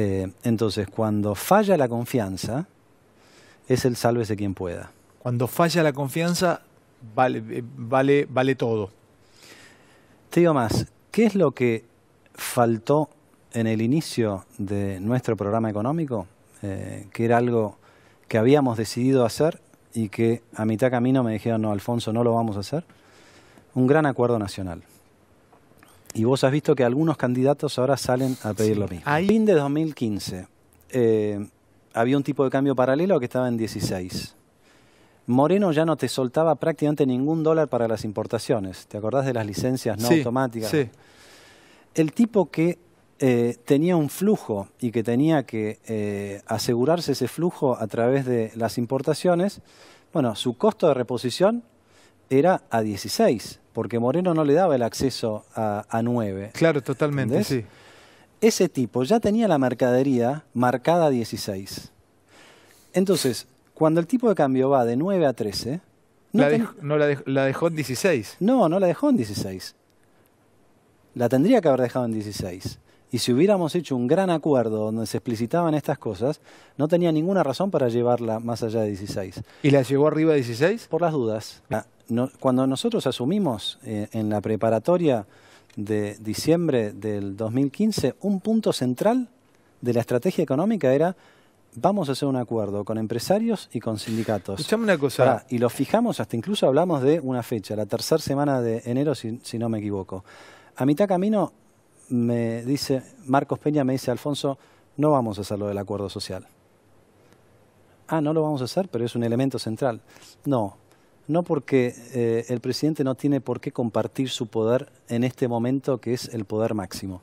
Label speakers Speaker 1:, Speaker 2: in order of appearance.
Speaker 1: Eh, entonces, cuando falla la confianza, es el sálvese quien pueda. Cuando falla la confianza, eh, vale, todo. Te digo más, ¿qué es lo que faltó en el inicio de nuestro programa económico? Eh, que era algo que habíamos decidido hacer y que a mitad camino me dijeron, no, Alfonso, no lo vamos a hacer. Un gran acuerdo nacional. Y vos has visto que algunos candidatos ahora salen a pedir lo mismo. A Fin de 2015, eh, había un tipo de cambio paralelo que estaba en 16. Moreno ya no te soltaba prácticamente ningún dólar para las importaciones. ¿Te acordás de las licencias no automáticas? Sí. El tipo que eh, tenía un flujo y que tenía que eh, asegurarse ese flujo a través de las importaciones, bueno, su costo de reposición era a 16, porque Moreno no le daba el acceso a, a 9. Claro, totalmente, sí. Ese tipo ya tenía la mercadería marcada a 16. Entonces, cuando el tipo de cambio va de 9 a 13... No la, dejó, en 16. No, no la dejó en 16. La tendría que haber dejado en 16. Y si hubiéramos hecho un gran acuerdo donde se explicitaban estas cosas, no tenía ninguna razón para llevarla más allá de 16. ¿Y la llevó arriba de 16? Por las dudas cuando nosotros asumimos eh, en la preparatoria de diciembre del 2015, un punto central de la estrategia económica era vamos a hacer un acuerdo con empresarios y con sindicatos. Escuchame una cosa. y lo fijamos, hasta incluso hablamos de una fecha, la tercera semana de enero, si, no me equivoco. A mitad camino me dice, Marcos Peña me dice, Alfonso, no vamos a hacer lo del acuerdo social. Ah, no lo vamos a hacer, pero es un elemento central. No, no porque eh, el presidente no tiene por qué compartir su poder en este momento que es el poder máximo.